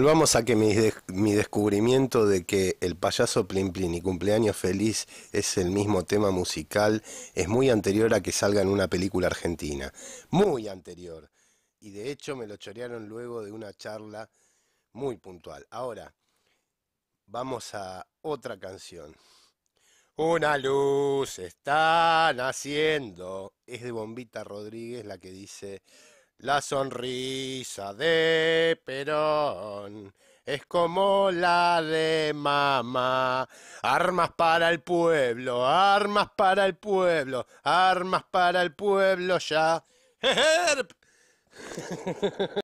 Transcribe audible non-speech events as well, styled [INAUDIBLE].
Volvamos a que mi, descubrimiento de que el payaso Plin Plin y Cumpleaños Feliz es el mismo tema musical es muy anterior a que salga en una película argentina. Muy anterior. Y de hecho me lo chorearon luego de una charla muy puntual. Ahora, vamos a otra canción. Una luz está naciendo. Es de Bombita Rodríguez la que dice la sonrisa de Perón es como la de mamá. Armas para el pueblo, armas para el pueblo, armas para el pueblo ya. [LAUGHS]